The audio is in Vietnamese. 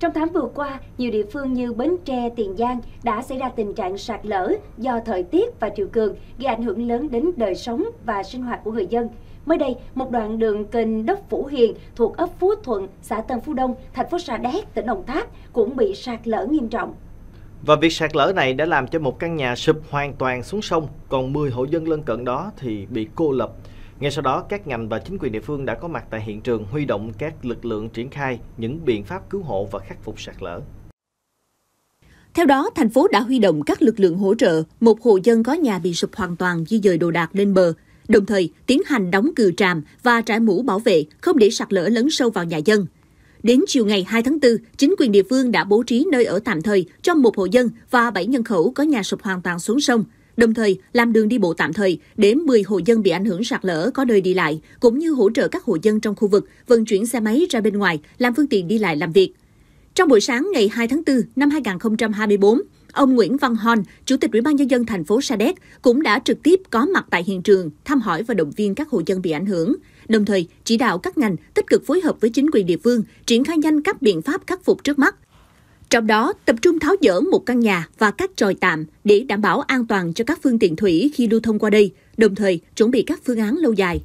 Trong tháng vừa qua, nhiều địa phương như Bến Tre, Tiền Giang đã xảy ra tình trạng sạt lở do thời tiết và triều cường gây ảnh hưởng lớn đến đời sống và sinh hoạt của người dân. Mới đây, một đoạn đường kênh đất Phủ Hiền thuộc ấp Phú Thuận, xã Tân Phú Đông, thành phố Sa Đéc, tỉnh Đồng Tháp cũng bị sạt lở nghiêm trọng. Và việc sạt lở này đã làm cho một căn nhà sụp hoàn toàn xuống sông, còn 10 hộ dân lân cận đó thì bị cô lập. Ngay sau đó, các ngành và chính quyền địa phương đã có mặt tại hiện trường huy động các lực lượng triển khai những biện pháp cứu hộ và khắc phục sạt lở. Theo đó, thành phố đã huy động các lực lượng hỗ trợ một hộ dân có nhà bị sụp hoàn toàn di dời đồ đạc lên bờ, đồng thời tiến hành đóng cừu tràm và trải mũ bảo vệ không để sạt lở lấn sâu vào nhà dân. Đến chiều ngày 2 tháng 4, chính quyền địa phương đã bố trí nơi ở tạm thời cho một hộ dân và 7 nhân khẩu có nhà sụp hoàn toàn xuống sông – đồng thời làm đường đi bộ tạm thời để 10 hộ dân bị ảnh hưởng sạt lở có nơi đi lại, cũng như hỗ trợ các hộ dân trong khu vực vận chuyển xe máy ra bên ngoài làm phương tiện đi lại làm việc. Trong buổi sáng ngày 2 tháng 4 năm 2024, ông Nguyễn Văn Hon, Chủ tịch Ủy ban nhân dân thành phố Sa Đéc cũng đã trực tiếp có mặt tại hiện trường thăm hỏi và động viên các hộ dân bị ảnh hưởng, đồng thời chỉ đạo các ngành tích cực phối hợp với chính quyền địa phương triển khai nhanh các biện pháp khắc phục trước mắt, trong đó, tập trung tháo dỡ một căn nhà và các tròi tạm để đảm bảo an toàn cho các phương tiện thủy khi lưu thông qua đây, đồng thời chuẩn bị các phương án lâu dài